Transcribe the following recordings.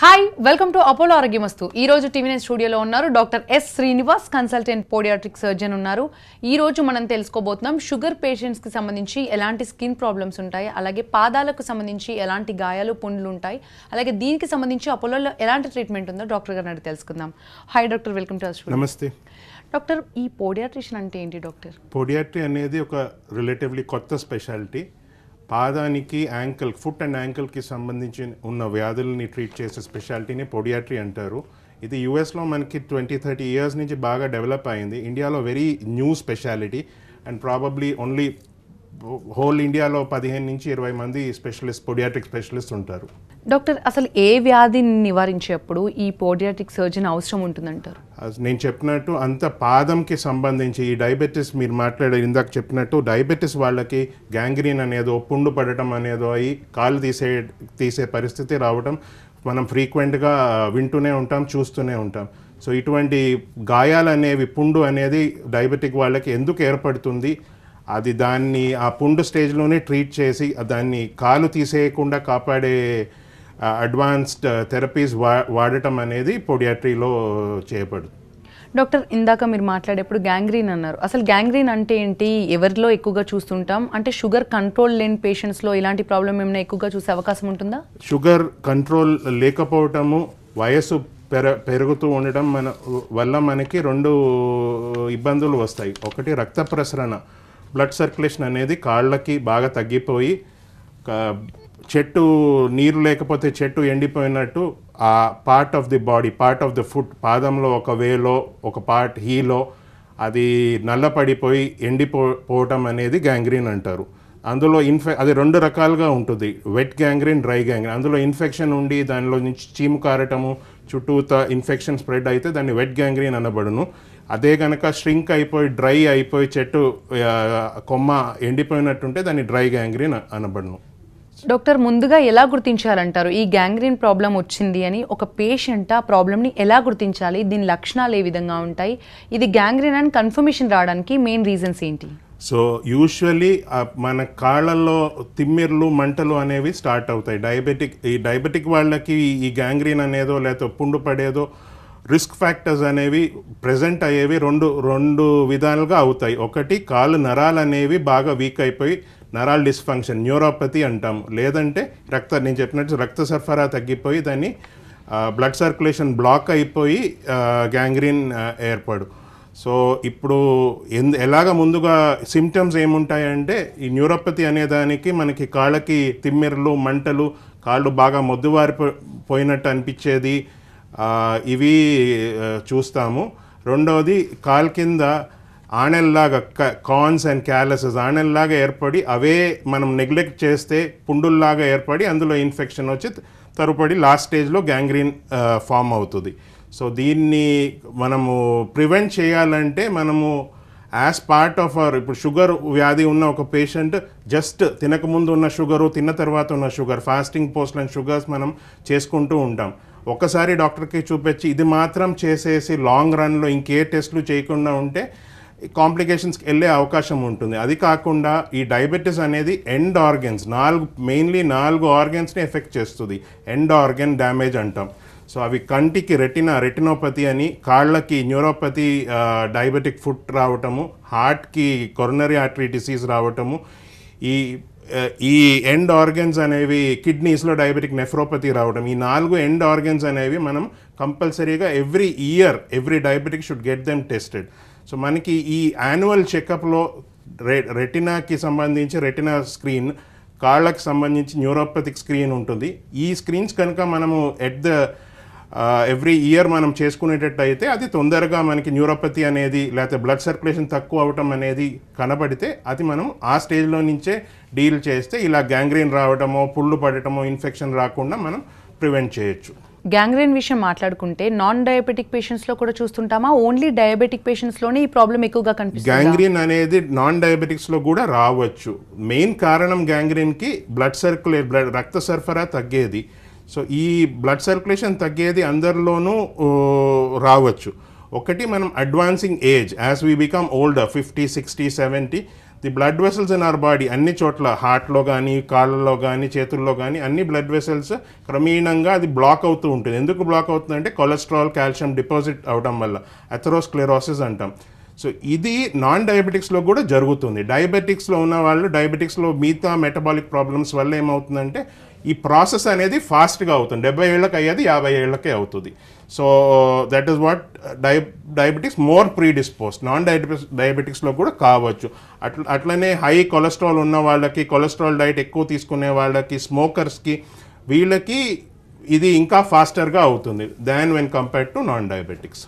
hi welcome to Apollo ఆరోగ్య మస్తు ఈ రోజు టీవీ నైన్ స్టూడియోలో ఉన్నారు doctor S Srinivas consultant podiatric surgeon ఉన్నారు ఈ రోజు మనం తెలుసుకోబోతున్నాం షుగర్ పేషెంట్స్కి సంబంధించి ఎలాంటి స్కిన్ ప్రాబ్లమ్స్ ఉంటాయి అలాగే పాదాలకు సంబంధించి ఎలాంటి గాయాలు పుండ్లు ఉంటాయి అలాగే దీనికి సంబంధించి అపోలోలో ఎలాంటి ట్రీట్మెంట్ ఉందో డాక్టర్ గారు అడిగి తెలుసుకుందాం హాయ్ డాక్టర్ వెల్కమ్ టు నమస్తే డాక్టర్ ఈ పోడియాట్రిషన్ అంటే ఏంటి డాక్టర్ పోడియాట్రీ అనేది ఒక రిలేటివ్లీ కొత్త స్పెషాలిటీ పాదానికి యాంకిల్ ఫుట్ అండ్ యాంకిల్కి సంబంధించి ఉన్న వ్యాధుల్ని ట్రీట్ చేసే స్పెషాలిటీని పొడియాట్రీ అంటారు ఇది యుఎస్లో మనకి ట్వంటీ థర్టీ ఇయర్స్ నుంచి బాగా డెవలప్ అయింది ఇండియాలో very new speciality and probably only whole ఇండియాలో పదిహేను నుంచి ఇరవై మంది స్పెషలిస్ట్ పొడియాట్రిక్ స్పెషలిస్ట్ ఉంటారు డాక్టర్ అసలు ఏ వ్యాధిని నివారించేప్పుడు ఈ పోడియాట్రిక్ సర్జన్ అవసరం ఉంటుందంటారు నేను చెప్పినట్టు అంత పాదంకి సంబంధించి ఈ డయాబెటీస్ మీరు మాట్లాడే ఇందాక చెప్పినట్టు డయాబెటీస్ వాళ్ళకి గ్యాంగ్రీన్ అనేదో పుండు పడటం అనేదో అయి కాలు తీసే తీసే పరిస్థితి రావడం మనం ఫ్రీక్వెంట్గా వింటూనే ఉంటాం చూస్తూనే ఉంటాం సో ఇటువంటి గాయాలు అనేవి పుండు అనేది డయాబెటిక్ వాళ్ళకి ఎందుకు ఏర్పడుతుంది అది దాన్ని ఆ పుండు స్టేజ్లోనే ట్రీట్ చేసి దాన్ని కాలు తీసేయకుండా కాపాడే అడ్వాన్స్డ్ థెరపీస్ uh, వా వాడటం అనేది పొడియాట్రీలో చేయబడు డాక్టర్ ఇందాక మీరు మాట్లాడేప్పుడు గ్యాంగ్రీన్ అన్నారు అసలు గ్యాంగ్రీన్ అంటే ఏంటి ఎవరిలో ఎక్కువగా చూస్తుంటాం అంటే షుగర్ కంట్రోల్ లేని పేషెంట్స్లో ఇలాంటి ప్రాబ్లం ఏమైనా ఎక్కువగా చూసే అవకాశం ఉంటుందా షుగర్ కంట్రోల్ లేకపోవటము వయస్సు పెర పెరుగుతూ ఉండటం మన వల్ల మనకి రెండు ఇబ్బందులు వస్తాయి ఒకటి రక్త ప్రసరణ బ్లడ్ సర్క్యులేషన్ అనేది కాళ్ళకి బాగా తగ్గిపోయి చెట్టు నీరు లేకపోతే చెట్టు ఎండిపోయినట్టు ఆ part of the body part of the foot పాదంలో ఒక వేలో ఒక పార్ట్ హీలో అది నల్లపడిపోయి ఎండిపోవటం అనేది గ్యాంగ్రీన్ అంటారు అందులో ఇన్ఫె అది రెండు రకాలుగా ఉంటుంది వెట్ గ్యాంగ్రీన్ డ్రై గ్యాంగ్రీన్ అందులో ఇన్ఫెక్షన్ ఉండి దానిలో నుంచి చీము కారటము చుట్టూత ఇన్ఫెక్షన్ స్ప్రెడ్ అయితే దాన్ని వెట్ గ్యాంగ్రీన్ అనబడును అదే కనుక ష్రింక్ అయిపోయి డ్రై అయిపోయి చెట్టు కొమ్మ ఎండిపోయినట్టుంటే దాన్ని డ్రై గ్యాంగ్రీన్ అనబడును డాక్టర్ ముందుగా ఎలా గుర్తించాలంటారు ఈ గ్యాంగ్రీన్ ప్రాబ్లం వచ్చింది అని ఒక పేషెంట్ ఆ ప్రాబ్లమ్ని ఎలా గుర్తించాలి దీని లక్షణాలు ఏ విధంగా ఉంటాయి ఇది గ్యాంగ్రీన్ అండ్ కన్ఫర్మేషన్ రావడానికి మెయిన్ రీజన్స్ ఏంటి సో యూజువల్లీ మన కాళ్ళల్లో తిమ్మిర్లు మంటలు అనేవి స్టార్ట్ అవుతాయి డయాబెటిక్ ఈ డయాబెటిక్ వాళ్ళకి ఈ గ్యాంగ్రీన్ అనేదో లేకపోతే పుండు పడేదో రిస్క్ ఫ్యాక్టర్స్ అనేవి ప్రజెంట్ అయ్యేవి రెండు రెండు విధాలుగా అవుతాయి ఒకటి కాలు నరాలు అనేవి బాగా వీక్ అయిపోయి నరాల డిస్ఫంక్షన్ న్యూరోపతి అంటాం లేదంటే రక్త నేను చెప్పినట్టు రక్త సరఫరా తగ్గిపోయి దాన్ని బ్లడ్ సర్క్యులేషన్ బ్లాక్ అయిపోయి గ్యాంగ్రీన్ ఏర్పడు సో ఇప్పుడు ఎందు ఎలాగ ముందుగా సిమ్టమ్స్ ఏముంటాయంటే ఈ న్యూరోపతి అనే దానికి మనకి కాళ్ళకి తిమ్మిర్లు మంటలు కాళ్ళు బాగా మొద్దువారిపోయినట్టు అనిపించేది ఇవి చూస్తాము రెండవది కాల్ కింద ఆనెల్లాగా కాన్స్ అండ్ క్యాలసెస్ ఆనెల్లాగా ఏర్పడి అవే మనం నెగ్లెక్ట్ చేస్తే పుండుల్లాగా ఏర్పడి అందులో ఇన్ఫెక్షన్ వచ్చి తరుపడి లాస్ట్ స్టేజ్లో గ్యాంగ్రీన్ ఫామ్ అవుతుంది సో దీన్ని మనము ప్రివెంట్ చేయాలంటే మనము యాజ్ పార్ట్ ఆఫ్ అవర్ ఇప్పుడు షుగర్ వ్యాధి ఉన్న ఒక పేషెంట్ జస్ట్ తినకముందు ఉన్న షుగరు తిన్న తర్వాత ఉన్న sugar fasting post and sugars మనం చేసుకుంటూ ఉంటాం ఒకసారి డాక్టర్కి చూపించి ఇది మాత్రం చేసేసి లాంగ్ రన్లో ఇంకే టెస్ట్లు చేయకుండా ఉంటే కాంప్లికేషన్స్కి వెళ్ళే అవకాశం ఉంటుంది అది కాకుండా ఈ డయాబెటీస్ అనేది ఎండ్ ఆర్గన్స్ నాలుగు మెయిన్లీ నాలుగు ఆర్గన్స్ని ఎఫెక్ట్ చేస్తుంది ఎండ్ ఆర్గన్ డ్యామేజ్ అంటాం సో అవి కంటికి రెటినా రెటినోపతి అని కాళ్ళకి న్యూరోపతి డయాబెటిక్ ఫుట్ రావటము హార్ట్కి కొరనరీ ఆర్టరీ డిసీజ్ రావటము ఈ ఈ ఎండ్ ఆర్గన్స్ అనేవి కిడ్నీస్లో డయాబెటిక్ నెఫ్రోపతి రావడం ఈ నాలుగు ఎండ్ ఆర్గన్స్ అనేవి మనం కంపల్సరీగా every year every diabetic should get them tested so మనకి ఈ యాన్యువల్ చెకప్లో రె రెటినాకి సంబంధించి రెటినా స్క్రీన్ కాళ్ళకి సంబంధించి న్యూరోపతిక్ స్క్రీన్ ఉంటుంది ఈ స్క్రీన్స్ కనుక మనము ఎట్ ద ఎవ్రీ ఇయర్ మనం చేసుకునేటట్టు అయితే అది తొందరగా మనకి న్యూరోపతి అనేది లేకపోతే బ్లడ్ సర్క్యులేషన్ తక్కువ అవటం అనేది కనబడితే అది మనం ఆ స్టేజ్లో నుంచే డీల్ చేస్తే ఇలా గ్యాంగ్రీన్ రావటమో పుళ్ళు పడటమో ఇన్ఫెక్షన్ రాకుండా మనం ప్రివెంట్ చేయొచ్చు గ్యాంగ్రీన్ విషయం మాట్లాడుకుంటే నాన్ డయాబెటిక్ పేషెంట్స్లో కూడా చూస్తుంటామా ఓన్లీ డయాబెటిక్ పేషెంట్స్లోనే ఈ ప్రాబ్లం ఎక్కువగా కనిపిస్తుంది గ్యాంగ్రీన్ అనేది నాన్ డయాబెటిక్స్లో కూడా రావచ్చు మెయిన్ కారణం గ్యాంగ్రీన్కి బ్లడ్ సర్క్యులేట్ బ్లడ్ రక్త సరఫరా తగ్గేది సో ఈ బ్లడ్ సర్క్యులేషన్ తగ్గేది అందరిలోనూ రావచ్చు ఒకటి మనం advancing age as we become old fifty sixty seventy the blood vessels in our body అన్ని చోట్ల హార్ట్లో కానీ కాళ్ళలో కానీ చేతుల్లో కానీ అన్ని బ్లడ్ వెసల్స్ క్రమీణంగా అది బ్లాక్ అవుతూ ఉంటుంది ఎందుకు బ్లాక్ అవుతుందంటే కొలెస్ట్రాల్ కాల్షియం డిపాజిట్ అవడం వల్ల అథెరోస్క్లెరోసిస్ అంటాం సో ఇది నాన్ డయాబెటిక్స్లో కూడా జరుగుతుంది డయాబెటిక్స్లో ఉన్న వాళ్ళు డయాబెటిక్స్లో మిగతా మెటబాలిక్ ప్రాబ్లమ్స్ వల్ల ఏమవుతుందంటే ఈ ప్రాసెస్ అనేది ఫాస్ట్గా అవుతుంది డెబ్బై ఏళ్ళకి అయ్యేది యాభై ఏళ్ళకే అవుతుంది so that is what die diabetics more predispose non diabetics డయాబెటిక్స్లో కూడా కావచ్చు అట్లా అట్లనే హై కొలెస్ట్రాల్ ఉన్న వాళ్ళకి కొలెస్ట్రాల్ డైట్ ఎక్కువ తీసుకునే వాళ్ళకి స్మోకర్స్కి వీళ్ళకి ఇది ఇంకా ఫాస్టర్గా అవుతుంది than when compared to non diabetics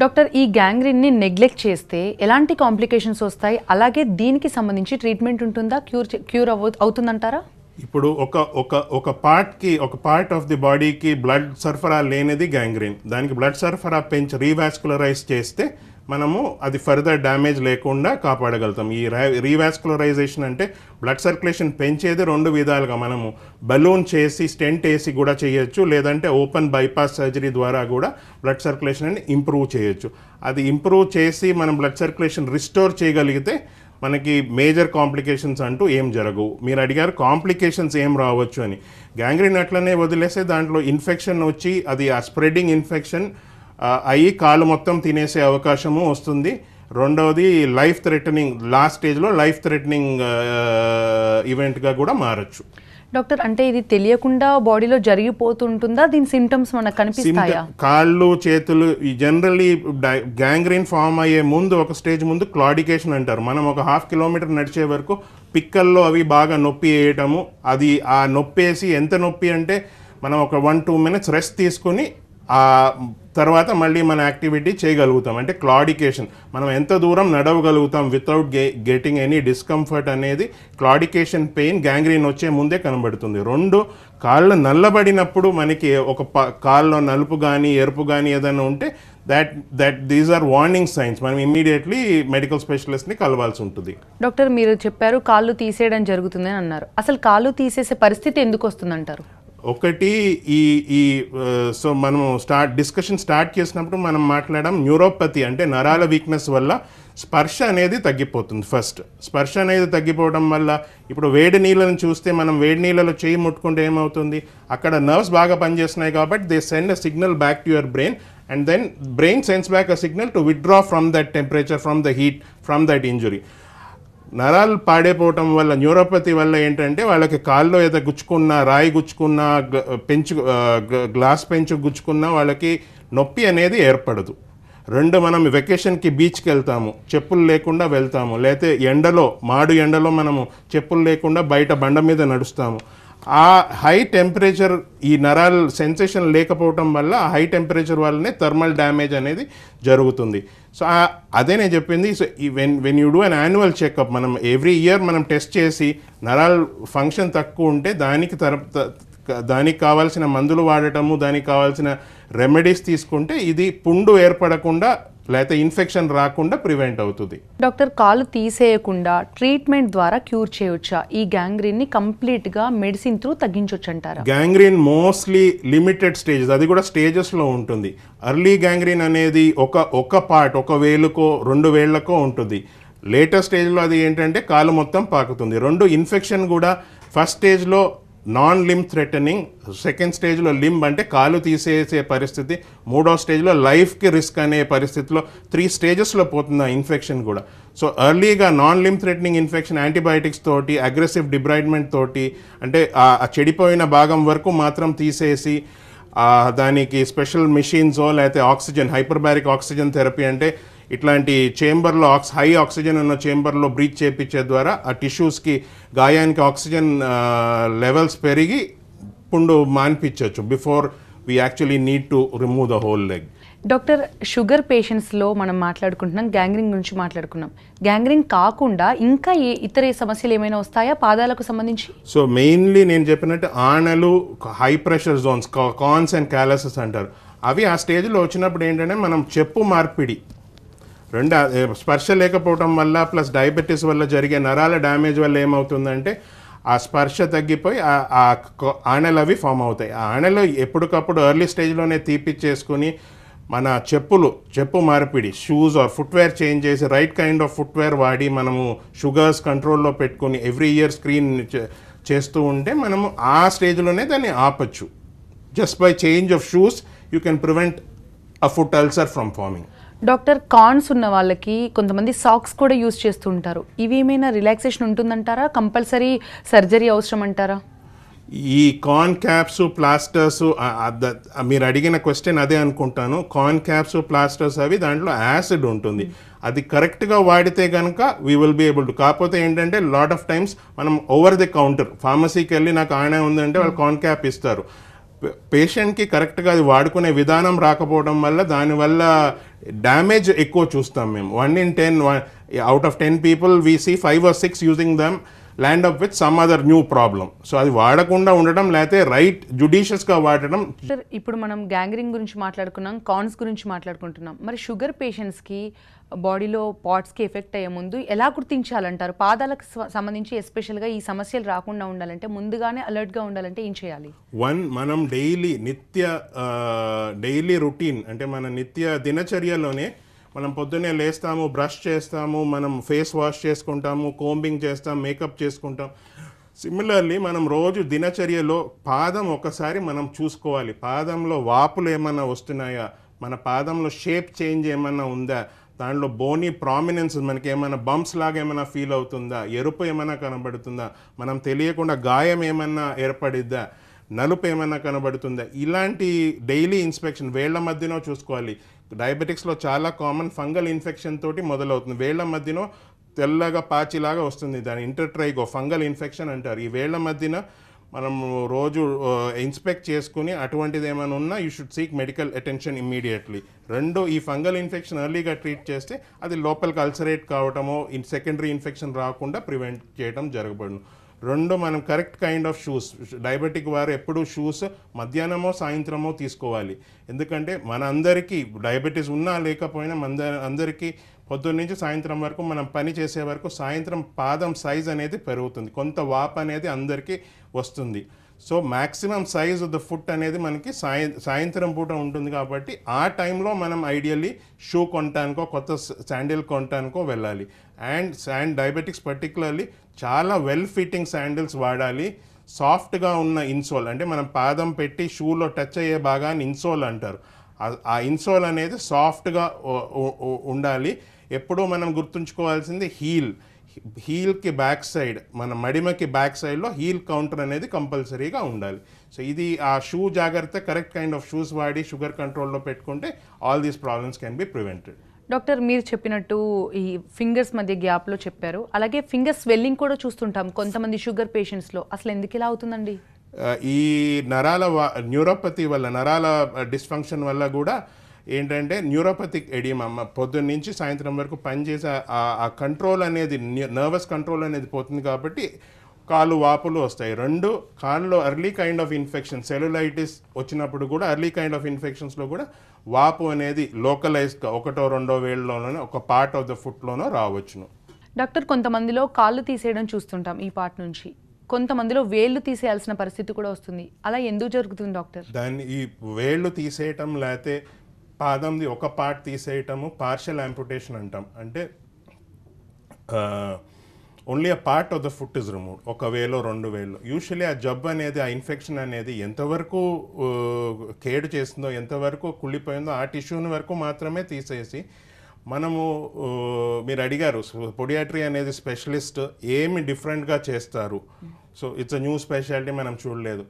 doctor ఈ గ్యాంగ్రీన్ని నెగ్లెక్ట్ చేస్తే ఎలాంటి కాంప్లికేషన్స్ వస్తాయి అలాగే దీనికి సంబంధించి ట్రీట్మెంట్ ఉంటుందా క్యూర్ క్యూర్ అవ అవుతుందంటారా ఇప్పుడు ఒక ఒక ఒక పార్ట్కి ఒక పార్ట్ ఆఫ్ ది బాడీకి బ్లడ్ సరఫరా లేనిది గ్యాంగ్రీన్ దానికి బ్లడ్ సరఫరా పెంచి రీవాస్కులరైజ్ చేస్తే మనము అది ఫర్దర్ డ్యామేజ్ లేకుండా కాపాడగలుగుతాం ఈ రీవాస్కులరైజేషన్ అంటే బ్లడ్ సర్క్యులేషన్ పెంచేది రెండు విధాలుగా మనము బలూన్ చేసి స్టెంట్ వేసి కూడా చేయొచ్చు లేదంటే ఓపెన్ బైపాస్ సర్జరీ ద్వారా కూడా బ్లడ్ సర్క్యులేషన్ ఇంప్రూవ్ చేయొచ్చు అది ఇంప్రూవ్ చేసి మనం బ్లడ్ సర్క్యులేషన్ రిస్టోర్ చేయగలిగితే మనకి మేజర్ కాంప్లికేషన్స్ అంటూ ఏం జరగవు మీరు అడిగారు కాంప్లికేషన్స్ ఏం రావచ్చు అని గ్యాంగ్రీన్ అట్లనే వదిలేస్తే దాంట్లో ఇన్ఫెక్షన్ వచ్చి అది ఆ స్ప్రెడింగ్ ఇన్ఫెక్షన్ అయ్యి కాలు మొత్తం తినేసే అవకాశము వస్తుంది రెండవది లైఫ్ థ్రెటనింగ్ లాస్ట్ స్టేజ్లో లైఫ్ థ్రెటనింగ్ ఈవెంట్గా కూడా మారచ్చు డాక్టర్ అంటే ఇది తెలియకుండా బాడీలో జరిగిపోతుంటుందా దీని సిమ్టమ్స్ మనకు కనిపిస్తాయా కాళ్ళు చేతులు ఈ జనరల్లీ గ్యాంగ్రీన్ ఫామ్ అయ్యే ముందు ఒక స్టేజ్ ముందు క్లాడికేషన్ అంటారు మనం ఒక హాఫ్ కిలోమీటర్ నడిచే వరకు పిక్కల్లో అవి బాగా నొప్పి వేయటము అది ఆ నొప్పేసి ఎంత నొప్పి అంటే మనం ఒక వన్ టూ మినిట్స్ రెస్ట్ తీసుకుని ఆ తర్వాత మళ్ళీ మన యాక్టివిటీ చేయగలుగుతాం అంటే క్లాడికేషన్ మనం ఎంత దూరం నడవగలుగుతాం వితౌట్ గే గెటింగ్ ఎనీ డిస్కంఫర్ట్ అనేది క్లాడికేషన్ పెయిన్ గ్యాంగ్రీన్ వచ్చే ముందే కనబడుతుంది రెండు కాళ్ళు నల్లబడినప్పుడు మనకి ఒక ప కాళ్ళలో నలుపు కానీ ఎరుపు కానీ ఏదైనా ఉంటే that that these are warning signs మనం ఇమ్మీడియట్లీ మెడికల్ స్పెషలిస్ట్ని కలవాల్సి ఉంటుంది డాక్టర్ మీరు చెప్పారు కాళ్ళు తీసేయడం జరుగుతుందని అన్నారు అసలు కాళ్ళు తీసేసే పరిస్థితి ఎందుకు వస్తుందంటారు ఒకటి ఈ ఈ సో మనం స్టార్ట్ డిస్కషన్ స్టార్ట్ చేసినప్పుడు మనం మాట్లాడడం న్యూరోపతి అంటే నరాల వీక్నెస్ వల్ల స్పర్శ అనేది తగ్గిపోతుంది ఫస్ట్ స్పర్శ అనేది తగ్గిపోవడం వల్ల ఇప్పుడు వేడి నీళ్ళను చూస్తే మనం వేడి నీళ్ళలో చేయి ముట్టుకుంటే ఏమవుతుంది అక్కడ నర్వ్స్ బాగా పనిచేస్తున్నాయి కాబట్టి they send a signal back to your brain and then brain sends back a signal to withdraw from that temperature from the heat from that injury నరాలు పాడైపోవటం వల్ల న్యూరోపతి వల్ల ఏంటంటే వాళ్ళకి కాల్లో ఏదో గుచ్చుకున్న రాయి గుచ్చుకున్న పెంచు గ్లాస్ పెంచు గుచ్చుకున్న వాళ్ళకి నొప్పి అనేది ఏర్పడదు రెండు మనం వెకేషన్కి బీచ్కి వెళ్తాము చెప్పులు లేకుండా వెళ్తాము లేకపోతే ఎండలో మాడు ఎండలో మనము చెప్పులు లేకుండా బయట బండ మీద నడుస్తాము ఆ హై టెంపరేచర్ ఈ నరాల్ సెన్సేషన్ లేకపోవటం వల్ల ఆ హై టెంపరేచర్ వల్లనే థర్మల్ డ్యామేజ్ అనేది జరుగుతుంది సో అదే నేను చెప్పింది so when when you do an annual checkup మనం ఎవ్రీ ఇయర్ మనం టెస్ట్ చేసి నరాలు ఫంక్షన్ తక్కువ ఉంటే దానికి తర దానికి కావాల్సిన మందులు వాడటము దానికి కావాల్సిన రెమెడీస్ తీసుకుంటే ఇది పుండు ఏర్పడకుండా లేకపోతే ఇన్ఫెక్షన్ రాకుండా ప్రివెంట్ అవుతుంది డాక్టర్ కాలు తీసేయకుండా ట్రీట్మెంట్ ద్వారా క్యూర్ చేయొచ్చా ఈ గ్యాంగ్రీన్ ని కంప్లీట్ గా మెడిసిన్ త్రూ తగ్గించవచ్చు అంటారు గ్యాంగ్రీన్ మోస్ట్లీ లిమిటెడ్ స్టేజెస్ అది కూడా స్టేజెస్ లో ఉంటుంది అర్లీ గ్యాంగ్రీన్ అనేది ఒక ఒక పార్ట్ ఒక వేలుకో రెండు వేళ్లకో ఉంటుంది లేటెస్ట్ స్టేజ్లో అది ఏంటంటే కాలు మొత్తం పాకుతుంది రెండు ఇన్ఫెక్షన్ కూడా ఫస్ట్ స్టేజ్లో నాన్ లిమ్ థ్రెటనింగ్ సెకండ్ స్టేజ్లో లింబ్ అంటే కాలు తీసేసే పరిస్థితి మూడో స్టేజ్లో లైఫ్కి రిస్క్ అనే పరిస్థితిలో త్రీ స్టేజెస్లో పోతుంది ఆ ఇన్ఫెక్షన్ కూడా సో ఎర్లీగా non limb threatening infection antibiotics తోటి అగ్రెసివ్ డిబ్రాయిడ్మెంట్ తోటి అంటే ఆ చెడిపోయిన భాగం వరకు మాత్రం తీసేసి దానికి స్పెషల్ మిషన్స్ లేకపోతే ఆక్సిజన్ హైపర్బారిక్ ఆక్సిజన్ థెరపీ అంటే ఇట్లాంటి చేంబర్లో ఆక్స్ హై ఆక్సిజన్ ఉన్న చేంబర్లో బ్రీచ్ చేపించే ద్వారా ఆ టిష్యూస్కి గాయానికి ఆక్సిజన్ లెవెల్స్ పెరిగి పుండు మాన్పించవచ్చు before we actually need to remove the whole leg doctor sugar పేషెంట్స్లో మనం మాట్లాడుకుంటున్నాం గ్యాంగ్రింగ్ గురించి మాట్లాడుకున్నాం గ్యాంగ్రింగ్ కాకుండా ఇంకా ఏ ఇతర సమస్యలు ఏమైనా వస్తాయా పాదాలకు సంబంధించి సో మెయిన్లీ నేను చెప్పినట్టు ఆనలు high pressure zones corns and calluses అంటారు అవి ఆ స్టేజ్లో వచ్చినప్పుడు ఏంటంటే మనం చెప్పు మార్పిడి రెండు స్పర్శ లేకపోవటం వల్ల ప్లస్ డయాబెటీస్ వల్ల జరిగే నరాల డ్యామేజ్ వల్ల ఏమవుతుందంటే ఆ స్పర్శ తగ్గిపోయి ఆ ఆనెలు అవి ఫామ్ అవుతాయి ఆ ఆనెలు ఎప్పటికప్పుడు ఎర్లీ స్టేజ్లోనే తీపిచ్చేసుకుని మన చెప్పులు చెప్పు మార్పిడి షూస్ ఆర్ ఫుట్వేర్ చేంజ్ చేసి రైట్ కైండ్ ఆఫ్ ఫుట్వేర్ వాడి మనము షుగర్స్ కంట్రోల్లో పెట్టుకుని ఎవ్రీ ఇయర్ స్క్రీన్ చేస్తూ ఉంటే మనము ఆ స్టేజ్లోనే దాన్ని ఆపచ్చు just by change of shoes you can prevent a foot ulcer from forming doctor కాన్స్ ఉన్న వాళ్ళకి కొంతమంది సాక్స్ కూడా యూజ్ చేస్తుంటారు ఇవి ఏమైనా రిలాక్సేషన్ ఉంటుందంటారా కంపల్సరీ సర్జరీ అవసరం అంటారా ఈ కాన్ క్యాప్స్ ప్లాస్టర్స్ మీరు అడిగిన క్వశ్చన్ అదే అనుకుంటాను కాన్ క్యాప్స్ ప్లాస్టర్స్ అవి దాంట్లో యాసిడ్ ఉంటుంది అది కరెక్ట్గా వాడితే కనుక we will be able to కాకపోతే ఏంటంటే లాట్ ఆఫ్ టైమ్స్ మనం ఓవర్ ది కౌంటర్ ఫార్మసీకి వెళ్ళి నాకు ఆయన ఉందంటే వాళ్ళు కాన్ క్యాప్ ఇస్తారు పేషెంట్కి కరెక్ట్గా అది వాడుకునే విధానం రాకపోవడం వల్ల దానివల్ల డ్యామేజ్ ఎక్కువ చూస్తాం మేము one in ten out of ten people we see five or six using them land up with some other new problem so అది వాడకుండా ఉండడం లేకపోతే రైట్ జుడిషియస్గా వాడడం ఇప్పుడు మనం గ్యాంగ్రింగ్ గురించి మాట్లాడుకున్నాం కాన్స్ గురించి మాట్లాడుకుంటున్నాం మరి షుగర్ పేషెంట్స్కి బాడీలో పాట్స్కి ఎఫెక్ట్ అయ్యే ముందు ఎలా గుర్తించాలంటారు పాదాలకు సంబంధించి ఎస్పెషల్గా ఈ సమస్యలు రాకుండా ఉండాలంటే ముందుగానే అలర్ట్గా ఉండాలంటే ఏం చేయాలి వన్ మనం డైలీ నిత్య డైలీ రొటీన్ అంటే మన నిత్య దినచర్యలోనే మనం పొద్దున్నే లేస్తాము బ్రష్ చేస్తాము మనం ఫేస్ వాష్ చేసుకుంటాము కోంబింగ్ చేస్తాం మేకప్ చేసుకుంటాం సిమిలర్లీ మనం రోజు దినచర్యలో పాదం ఒకసారి మనం చూసుకోవాలి పాదంలో వాపులు ఏమైనా వస్తున్నాయా మన పాదంలో షేప్ చేంజ్ ఏమన్నా ఉందా దానిలో బోనీ ప్రామినెన్స్ మనకి ఏమైనా బంప్స్ లాగా ఏమైనా ఫీల్ అవుతుందా ఎరుపు ఏమైనా కనబడుతుందా మనం తెలియకుండా గాయం ఏమైనా ఏర్పడిద్దా నలుపు ఏమైనా కనబడుతుందా ఇలాంటి డైలీ ఇన్స్పెక్షన్ వేళ్ల మధ్యనో చూసుకోవాలి డయాబెటిక్స్లో చాలా కామన్ ఫంగల్ ఇన్ఫెక్షన్ తోటి మొదలవుతుంది వేళ్ల మధ్యనో తెల్లగా పాచిలాగా వస్తుంది దాని ఇంటర్ట్రైగో ఫంగల్ ఇన్ఫెక్షన్ అంటారు ఈ వేళ్ల మధ్యన మనం రోజు ఇన్స్పెక్ట్ చేసుకుని అటువంటిది ఏమైనా ఉన్నా you should seek medical attention immediately రెండు ఈ ఫంగల్ ఇన్ఫెక్షన్ ఎర్లీగా ట్రీట్ చేస్తే అది లోపలికి అల్సరేట్ కావటమో ఇన్ సెకండరీ ఇన్ఫెక్షన్ రాకుండా ప్రివెంట్ చేయడం జరగబడును రెండు మనం correct kind of shoes diabetic వారు ఎప్పుడూ షూస్ మధ్యాహ్నమో సాయంత్రమో తీసుకోవాలి ఎందుకంటే మన అందరికీ డయాబెటీస్ ఉన్నా లేకపోయినా మన అందరికీ పొద్దున్న నుంచి సాయంత్రం వరకు మనం పని చేసే వరకు సాయంత్రం పాదం సైజ్ అనేది పెరుగుతుంది కొంత వాప్ అనేది అందరికీ వస్తుంది so maximum size of the foot అనేది మనకి సాయ సాయంత్రం పూట ఉంటుంది కాబట్టి ఆ టైంలో మనం ఐడియల్లీ షూ కొనటానికో కొత్త శాండిల్ కొనటానికో వెళ్ళాలి అండ్ శాండ్ డయాబెటిక్స్ పర్టికులర్లీ చాలా వెల్ ఫిట్టింగ్ శాండిల్స్ వాడాలి సాఫ్ట్గా ఉన్న ఇన్సోల్ అంటే మనం పాదం పెట్టి షూలో టచ్ అయ్యే భాగాన్ని ఇన్సోల్ అంటారు ఆ ఇన్సోల్ అనేది సాఫ్ట్గా ఉండాలి ఎప్పుడూ మనం గుర్తుంచుకోవాల్సింది హీల్ హీల్కి బ్యాక్ సైడ్ మన మడిమకి బ్యాక్ సైడ్లో హీల్ కౌంటర్ అనేది కంపల్సరీగా ఉండాలి సో ఇది ఆ షూ జాగ్రత్త కరెక్ట్ కైండ్ ఆఫ్ షూస్ వాడి షుగర్ కంట్రోల్లో పెట్టుకుంటే all these problems can be prevented doctor మీరు చెప్పినట్టు ఈ ఫింగర్స్ మధ్య గ్యాప్లో చెప్పారు అలాగే ఫింగర్ స్వెల్లింగ్ కూడా చూస్తుంటాం కొంతమంది షుగర్ పేషెంట్స్లో అసలు ఎందుకు ఇలా అవుతుందండి ఈ నరాల న్యూరోపతి వల్ల నరాల డిస్ఫంక్షన్ వల్ల కూడా ఏంటంటే న్యూరోపతిక్ ఎడియమమ్మ పొద్దున్న నుంచి సాయంత్రం వరకు పనిచేసే ఆ కంట్రోల్ అనేది నర్వస్ కంట్రోల్ అనేది పోతుంది కాబట్టి కాలు వాపులు వస్తాయి రెండు కాళ్ళలో early kind of infection cellulitis వచ్చినప్పుడు కూడా అర్లీ కైండ్ ఆఫ్ ఇన్ఫెక్షన్స్లో కూడా వాపు అనేది లోకలైజ్గా ఒకటో రెండో వేళ్ళలోనో ఒక పార్ట్ ఆఫ్ ద ఫుట్లోనో రావచ్చును డాక్టర్ కొంతమందిలో కాళ్ళు తీసేయడం చూస్తుంటాం ఈ పార్ట్ నుంచి కొంతమందిలో వేళ్ళు తీసేయాల్సిన పరిస్థితి కూడా వస్తుంది అలా ఎందుకు జరుగుతుంది డాక్టర్ దాన్ని ఈ వేళ్ళు తీసేయటం లేకపోతే పాదంది ఒక పార్ట్ తీసేయటము పార్షియల్ యాంపుటేషన్ అంటాం అంటే only a part of the foot is remove ఒక వేలో రెండు వేలో యూజువలీ ఆ జబ్బు అనేది ఆ ఇన్ఫెక్షన్ అనేది ఎంతవరకు కేడు చేసిందో ఎంతవరకు కుళ్ళిపోయిందో ఆ టిష్యూని వరకు మాత్రమే తీసేసి మనము మీరు అడిగారు పొడియాట్రీ అనేది స్పెషలిస్ట్ ఏమి డిఫరెంట్గా చేస్తారు so it's a new specialty మనం చూడలేదు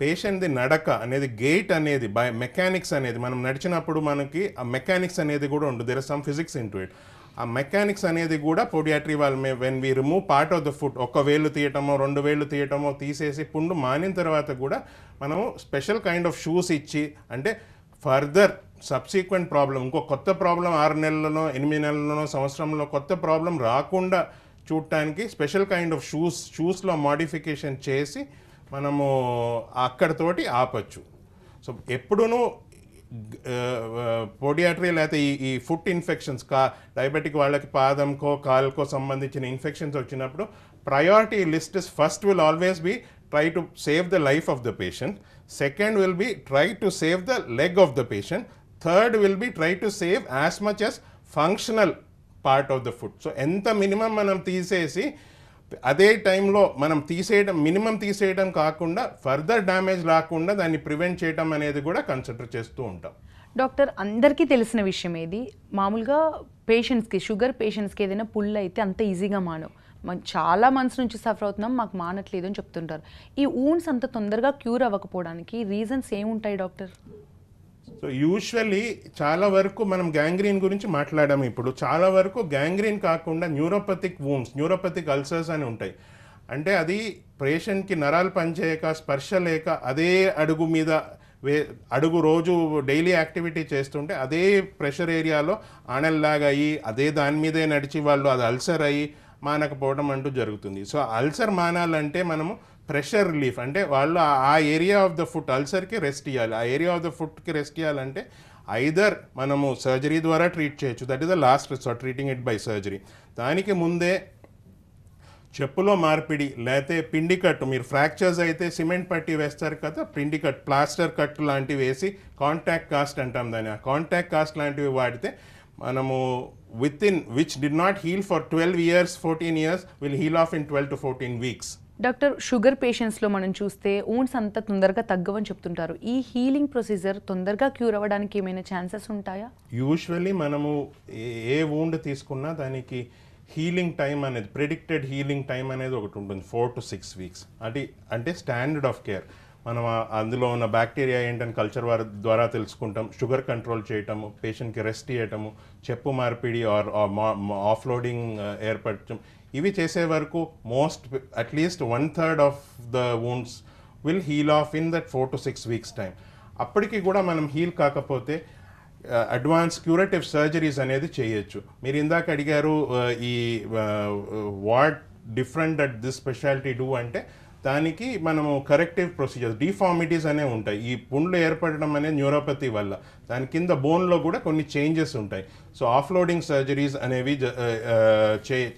పేషెంట్ది నడక అనేది గేట్ అనేది బై మెకానిక్స్ అనేది మనం నడిచినప్పుడు మనకి ఆ మెకానిక్స్ అనేది కూడా ఉంటుంది there some physics into it ఆ మెకానిక్స్ అనేది కూడా పొడియాట్రీ వాళ్ళ may when we remove part of the foot ఒక వేలు తీయటమో రెండు వేలు తీయటమో తీసేసి పుండు మానిన తర్వాత కూడా మనము స్పెషల్ కైండ్ ఆఫ్ షూస్ ఇచ్చి అంటే ఫర్దర్ సబ్సీక్వెంట్ ప్రాబ్లం ఇంకో కొత్త ప్రాబ్లం ఆరు నెలలనో ఎనిమిది నెలలనో సంవత్సరంలో కొత్త ప్రాబ్లం రాకుండా చూడటానికి స్పెషల్ కైండ్ ఆఫ్ షూస్ షూస్లో మాడిఫికేషన్ చేసి మనము అక్కడతోటి ఆపచ్చు సో ఎప్పుడూ పోడియాట్రీ లేకపోతే ఈ ఈ ఫుట్ ఇన్ఫెక్షన్స్ కా డయాబెటిక్ వాళ్ళకి పాదంకో కాల్కో సంబంధించిన ఇన్ఫెక్షన్స్ వచ్చినప్పుడు priority list is first will always be try to save the life of the patient second will be try to save the leg of the patient third will be try to save as much as functional part of the foot so ఎంత minimum మనం తీసేసి అదే టైంలో మనం తీసేయడం minimum తీసేయడం కాకుండా further damage రాకుండా దాన్ని ప్రివెంట్ చేయడం అనేది కూడా కన్సిడర్ చేస్తూ ఉంటాం డాక్టర్ అందరికీ తెలిసిన విషయం ఏది మామూలుగా పేషెంట్స్కి షుగర్ పేషెంట్స్కి ఏదైనా పుల్ అయితే అంత ఈజీగా మాను చాలా మంత్స్ నుంచి సఫర్ అవుతున్నాం మాకు మానట్లేదు అని చెప్తుంటారు ఈ ఊన్స్ అంత తొందరగా క్యూర్ అవ్వకపోవడానికి రీజన్స్ ఏముంటాయి డాక్టర్ సో యూజువల్లీ చాలా వరకు మనం గ్యాంగ్రీన్ గురించి మాట్లాడాము ఇప్పుడు చాలా వరకు గ్యాంగ్రీన్ కాకుండా న్యూరోపతిక్ వూమ్స్ న్యూరోపతిక్ అల్సర్స్ అని ఉంటాయి అంటే అది పేషెంట్కి నరాలు పనిచేయక స్పర్శ లేక అదే అడుగు మీద వే అడుగు రోజు డైలీ యాక్టివిటీ చేస్తుంటే అదే ప్రెషర్ ఏరియాలో ఆనల్లాగా అయ్యి అదే దాని మీదే నడిచి వాళ్ళు అది అల్సర్ అయ్యి మానకపోవడం అంటూ జరుగుతుంది సో అల్సర్ మానాలంటే మనము ప్రెషర్ రిలీఫ్ అంటే వాళ్ళు ఆ ఏరియా ఆఫ్ ద ఫుట్ అల్సర్కి రెస్ట్ ఇవ్వాలి ఆ ఏరియా ఆఫ్ ద ఫుట్కి రెస్ట్ ఇవ్వాలంటే ఐదర్ మనము సర్జరీ ద్వారా ట్రీట్ చేయొచ్చు that is the last resort treating it by surgery దానికి ముందే చెప్పులో మార్పిడి లేకపోతే పిండి కట్టు మీరు ఫ్రాక్చర్స్ అయితే సిమెంట్ పట్టి వేస్తారు కదా పిండి కట్ ప్లాస్టర్ కట్ లాంటివి వేసి కాంటాక్ట్ కాస్ట్ అంటాం దాన్ని ఆ కాంటాక్ట్ కాస్ట్ లాంటివి వాడితే మనము with in which did not heal for twelve years fourteen years will heal off in twelve to fourteen weeks doctor sugar పేషెంట్స్లో మనం చూస్తే ఓన్స్ అంత తొందరగా తగ్గవని చెప్తుంటారు ఈ హీలింగ్ ప్రొసీజర్ తొందరగా క్యూర్ అవ్వడానికి ఏమైనా ఛాన్సెస్ ఉంటాయా యూజువల్లీ మనము ఏ ఊండ్ తీసుకున్నా దానికి హీలింగ్ టైం అనేది ప్రిడిక్టెడ్ హీలింగ్ టైం అనేది ఒకటి ఉంటుంది ఫోర్ టు సిక్స్ వీక్స్ అది అంటే స్టాండర్డ్ ఆఫ్ కేర్ మనం అందులో ఉన్న బ్యాక్టీరియా ఏంటని కల్చర్ వారి ద్వారా తెలుసుకుంటాం షుగర్ కంట్రోల్ చేయటము పేషెంట్కి రెస్ట్ ఇవ్వటము చెప్పు మార్పిడి ఆర్ ఆఫ్లోడింగ్ uh, ఏర్పడటం ఇవి చేసే వరకు most at least one third of the wounds will heal off in that four to six weeks time అప్పటికి కూడా మనం హీల్ కాకపోతే అడ్వాన్స్ క్యూరేటివ్ సర్జరీస్ అనేది చేయొచ్చు మీరు ఇందాక అడిగారు uh, ఈ what different at this specialty do అంటే దానికి మనము కరెక్టివ్ ప్రొసీజర్స్ డిఫార్మిటీస్ అనేవి ఉంటాయి ఈ పుండ్లు ఏర్పడడం అనేది న్యూరోపతి వల్ల దాని కింద బోన్లో కూడా కొన్ని చేంజెస్ ఉంటాయి సో ఆఫ్లోడింగ్ సర్జరీస్ అనేవి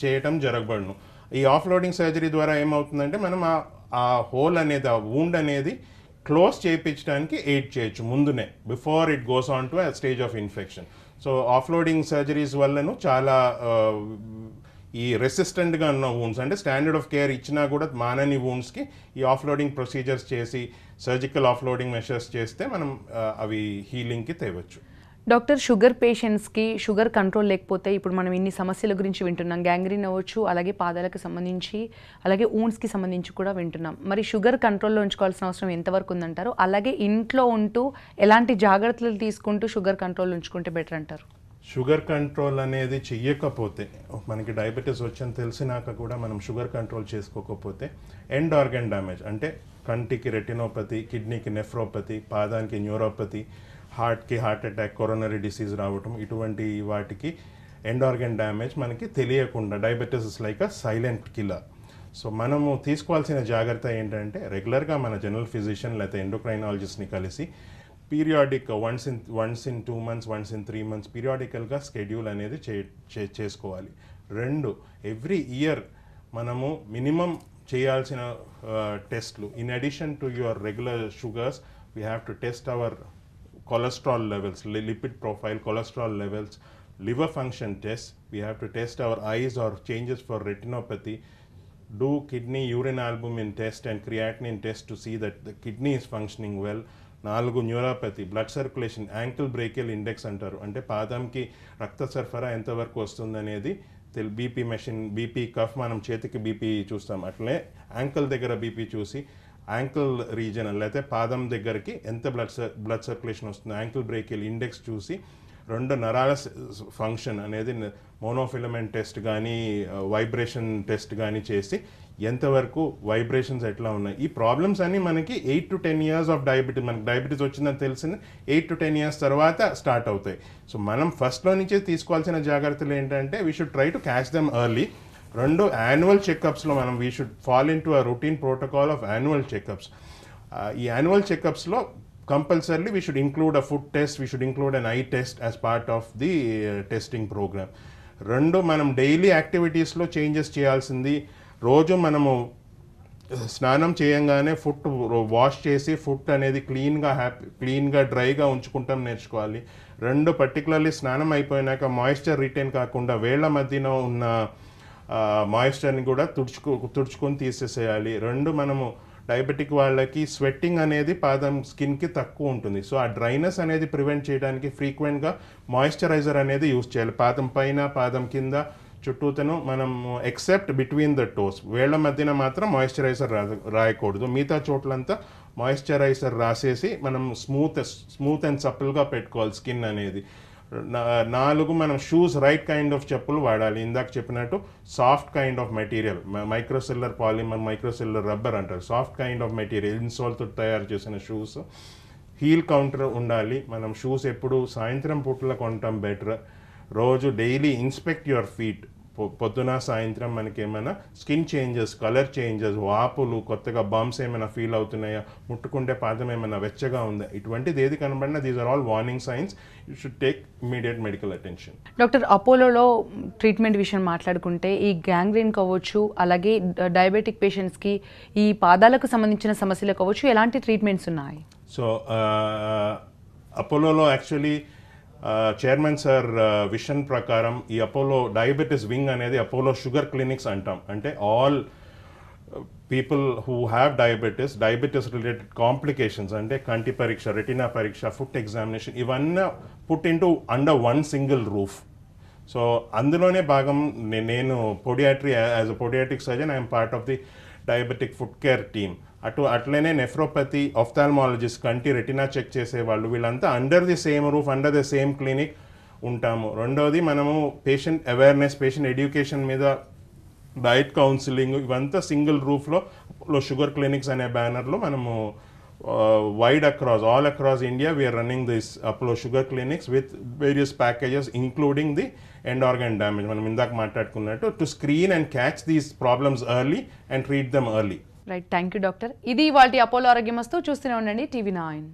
చేయటం జరగబడును ఈ ఆఫ్లోడింగ్ సర్జరీ ద్వారా ఏమవుతుందంటే మనం ఆ హోల్ అనేది ఆ వూండ్ అనేది క్లోజ్ చేయించడానికి ఎయిడ్ చేయొచ్చు ముందునే before it goes on to stage of infection so offloading surgeries వల్లను చాలా ఈ రెసిస్టెంట్గా ఉన్న వూండ్స్ అంటే స్టాండర్డ్ ఆఫ్ కేర్ ఇచ్చినా కూడా మానని వూండ్స్కి ఈ ఆఫ్లోడింగ్ ప్రొసీజర్స్ చేసి సర్జికల్ ఆఫ్లోడింగ్ మెషర్స్ చేస్తే మనం అవి హీలింగ్కి తేవచ్చు డాక్టర్ షుగర్ పేషెంట్స్కి షుగర్ కంట్రోల్ లేకపోతే ఇప్పుడు మనం ఇన్ని సమస్యల గురించి వింటున్నాం గ్యాంగ్రీన్ అవ్వచ్చు అలాగే పాదాలకు సంబంధించి అలాగే ఊన్స్కి సంబంధించి కూడా వింటున్నాం మరి షుగర్ కంట్రోల్లో ఉంచుకోవాల్సిన అవసరం ఎంతవరకు ఉందంటారు అలాగే ఇంట్లో ఉంటూ ఎలాంటి జాగ్రత్తలు తీసుకుంటూ షుగర్ కంట్రోల్ ఉంచుకుంటే బెటర్ అంటారు షుగర్ కంట్రోల్ అనేది చెయ్యకపోతే మనకి డయాబెటీస్ వచ్చని తెలిసినాక కూడా మనం షుగర్ కంట్రోల్ చేసుకోకపోతే ఎండ్ ఆర్గన్ డ్యామేజ్ అంటే కంటికి రెటినోపతి కిడ్నీకి నెఫ్రోపతి పాదానికి న్యూరోపతి హార్ట్కి హార్ట్ అటాక్ కొరోనరీ డిసీజ్ రావటం ఇటువంటి వాటికి ఎండ్ ఆర్గన్ డ్యామేజ్ మనకి తెలియకుండా diabetes is like a silent killer so మనము తీసుకోవాల్సిన జాగ్రత్త ఏంటంటే రెగ్యులర్గా మన జనరల్ ఫిజిషియన్ లేకపోతే ఎండోక్రైనాలజిస్ట్ని కలిసి periodic once in once in two months once in three months పీరియాడికల్గా స్కెడ్యూల్ అనేది చే చేసుకోవాలి రెండు ఎవ్రీ ఇయర్ మనము మినిమం చేయాల్సిన టెస్ట్లు in addition to your regular sugars we have to test our cholesterol levels lipid profile cholesterol levels liver function test we have to test our eyes or changes for retinopathy do kidney urine albumin test and creatinine test to see that the kidney is functioning well నాలుగు neuropathy blood circulation ankle brachial index అంటారు అంటే పాదంకి రక్త సరఫరా ఎంతవరకు వస్తుందనేది తెలు BP machine BP cough మనం చేతికి BP చూస్తాం అట్లే యాంకిల్ దగ్గర బీపీ చూసి యాంకిల్ రీజన్ లేకపోతే పాదం దగ్గరికి ఎంత బ్లడ్ బ్లడ్ సర్క్యులేషన్ వస్తుంది యాంకిల్ బ్రేకిల్ ఇండెక్స్ చూసి రెండు నరాల ఫంక్షన్ అనేది మోనోఫిలమెంట్ టెస్ట్ కానీ వైబ్రేషన్ టెస్ట్ కానీ చేసి ఎంతవరకు వైబ్రేషన్స్ ఎట్లా ఉన్నాయి ఈ ప్రాబ్లమ్స్ అన్నీ మనకి eight to ten years of diabetes మనకి డయాబెటీస్ వచ్చిందని తెలిసింది ఎయిట్ టు టెన్ ఇయర్స్ తర్వాత స్టార్ట్ అవుతాయి సో మనం ఫస్ట్లో నుంచే తీసుకోవాల్సిన జాగ్రత్తలు ఏంటంటే we should try to catch them early రెండు యాన్యువల్ చెకప్స్లో మనం we should fall in to a routine protocol of annual checkups ఈ యాన్యువల్ చెకప్స్లో compulsory we should include a foot test we should include an eye test as part of the testing program రెండు మనం daily యాక్టివిటీస్లో changes చేయాల్సింది రోజు మనము స్నానం చేయంగానే ఫుట్ వాష్ చేసి ఫుట్ అనేది క్లీన్గా హ్యాపీ క్లీన్గా డ్రైగా ఉంచుకుంటాం నేర్చుకోవాలి రెండు పర్టికులర్లీ స్నానం అయిపోయినాక మాయిశ్చర్ రిటైన్ కాకుండా వేళ్ల మధ్యన ఉన్న మాయిశ్చర్ని కూడా తుడుచుకు తుడుచుకొని తీసేసేయాలి రెండు మనము డయాబెటిక్ వాళ్ళకి స్వెట్టింగ్ అనేది పాదం స్కిన్కి తక్కువ ఉంటుంది సో ఆ డ్రైనెస్ అనేది ప్రివెంట్ చేయడానికి ఫ్రీక్వెంట్గా మాయిశ్చరైజర్ అనేది యూస్ చేయాలి పాదం పైన పాదం కింద చుట్టూతను మనం ఎక్సెప్ట్ బిట్వీన్ ద టోస్ వేళ్ల మధ్యన మాత్రం మాయిశ్చరైజర్ రా రాయకూడదు మిగతా చోట్లంతా మాయిశ్చరైజర్ రాసేసి మనం స్మూత్ స్మూత్ అండ్ సప్పుల్గా పెట్టుకోవాలి స్కిన్ అనేది నాలుగు మనం షూస్ రైట్ కైండ్ ఆఫ్ చెప్పులు వాడాలి ఇందాక చెప్పినట్టు soft kind of material microcellular polymer microcellular rubber అంటారు సాఫ్ట్ కైండ్ ఆఫ్ మెటీరియల్ ఇన్సోల్తో తయారు చేసిన షూస్ హీల్ కౌంటర్ ఉండాలి మనం షూస్ ఎప్పుడు సాయంత్రం పూటలో కొనటం బెటర్ రోజు డైలీ ఇన్స్పెక్ట్ యువర్ ఫీట్ పొద్దున సాయంత్రం మనకి ఏమైనా స్కిన్ చేంజెస్ కలర్ చేంజెస్ వాపులు కొత్తగా బంప్స్ ఏమైనా ఫీల్ అవుతున్నాయా ముట్టుకుంటే పాదం ఏమైనా వెచ్చగా ఉందా ఇటువంటిది ఏది కనబడినా these are all warning signs you should take immediate medical attention doctor అపోలోలో ట్రీట్మెంట్ విషయం మాట్లాడుకుంటే ఈ గ్యాంగ్రీన్ కావచ్చు అలాగే డయాబెటిక్ పేషెంట్స్కి ఈ పాదాలకు సంబంధించిన సమస్యలు కావచ్చు ఎలాంటి ట్రీట్మెంట్స్ ఉన్నాయి సో uh, అపోలోలో యాక్చువల్లీ చైర్మన్ సార్ విషన్ ప్రకారం ఈ అపోలో డయాబెటీస్ వింగ్ అనేది అపోలో షుగర్ క్లినిక్స్ అంటాం అంటే all people who have diabetes diabetes related complications అంటే కంటి పరీక్ష రెటినా పరీక్ష ఫుట్ ఎగ్జామినేషన్ ఇవన్నీ put in to under one single roof so అందులోనే భాగం నేను podiatry as a podiatric surgeon I'm part of the diabetic foot care team అటు అట్లనే నెఫ్రోపతి ఆఫ్థాల్మాలజిస్ట్ కంటి రెటినా చెక్ చేసేవాళ్ళు వీళ్ళంతా under the same roof under the same clinic ఉంటాము రెండోది మనము పేషెంట్ అవేర్నెస్ పేషెంట్ ఎడ్యుకేషన్ మీద డైట్ కౌన్సిలింగ్ ఇవంతా సింగిల్ రూఫ్లో షుగర్ క్లినిక్స్ అనే బ్యానర్లో మనము wide across all across India we're running this అప్లో sugar clinics with various packages including the end organ damage మనం ఇందాక మాట్లాడుకున్నట్టు to screen and catch these problems early and treat them early right thank you doctor ఇది వాళ్ళ Apollo ఆరోగ్యం వస్తూ చూస్తూనే ఉండండి టీవీ నైన్